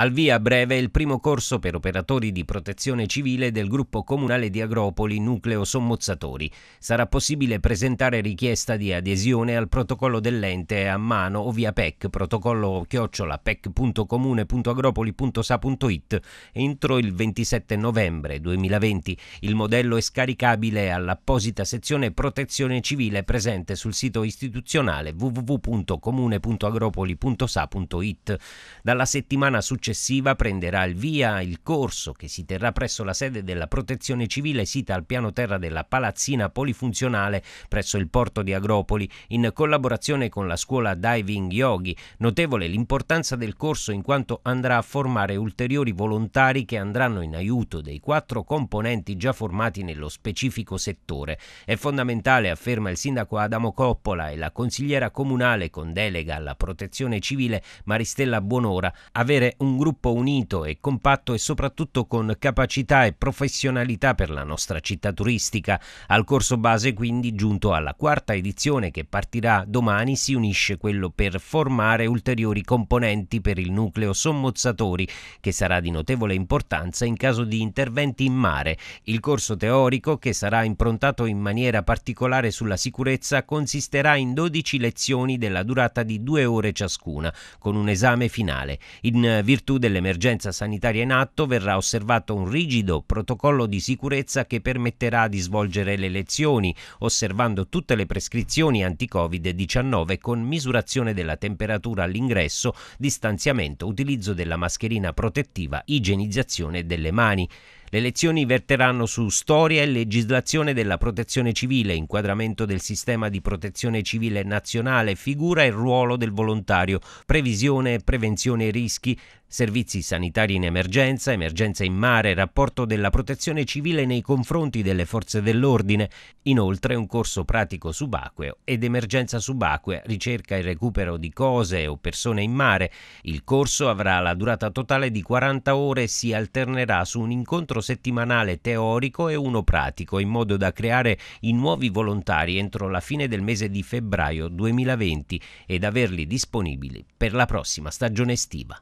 Al via breve il primo corso per operatori di protezione civile del gruppo comunale di Agropoli Nucleo Sommozzatori. Sarà possibile presentare richiesta di adesione al protocollo dell'ente a mano o via PEC, protocollo chiocciola pec.comune.agropoli.sa.it entro il 27 novembre 2020. Il modello è scaricabile all'apposita sezione protezione civile presente sul sito istituzionale www.comune.agropoli.sa.it. Dalla settimana successiva successiva prenderà il via il corso che si terrà presso la sede della Protezione Civile sita al piano terra della palazzina polifunzionale presso il porto di Agropoli in collaborazione con la scuola Diving Yogi. Notevole l'importanza del corso in quanto andrà a formare ulteriori volontari che andranno in aiuto dei quattro componenti già formati nello specifico settore. È fondamentale, afferma il sindaco Adamo Coppola e la consigliera comunale con delega alla Protezione Civile Maristella Buonora, avere un gruppo unito e compatto e soprattutto con capacità e professionalità per la nostra città turistica. Al corso base quindi giunto alla quarta edizione che partirà domani si unisce quello per formare ulteriori componenti per il nucleo sommozzatori che sarà di notevole importanza in caso di interventi in mare. Il corso teorico che sarà improntato in maniera particolare sulla sicurezza consisterà in 12 lezioni della durata di due ore ciascuna con un esame finale. In eh, virtù virtù dell'emergenza sanitaria in atto verrà osservato un rigido protocollo di sicurezza che permetterà di svolgere le lezioni, osservando tutte le prescrizioni anti-Covid-19 con misurazione della temperatura all'ingresso, distanziamento, utilizzo della mascherina protettiva, igienizzazione delle mani. Le lezioni verteranno su storia e legislazione della protezione civile, inquadramento del sistema di protezione civile nazionale, figura e ruolo del volontario, previsione e prevenzione rischi, servizi sanitari in emergenza, emergenza in mare, rapporto della protezione civile nei confronti delle forze dell'ordine, inoltre un corso pratico subacqueo ed emergenza subacquea, ricerca e recupero di cose o persone in mare. Il corso avrà la durata totale di 40 ore e si alternerà su un incontro settimanale teorico e uno pratico, in modo da creare i nuovi volontari entro la fine del mese di febbraio 2020 ed averli disponibili per la prossima stagione estiva.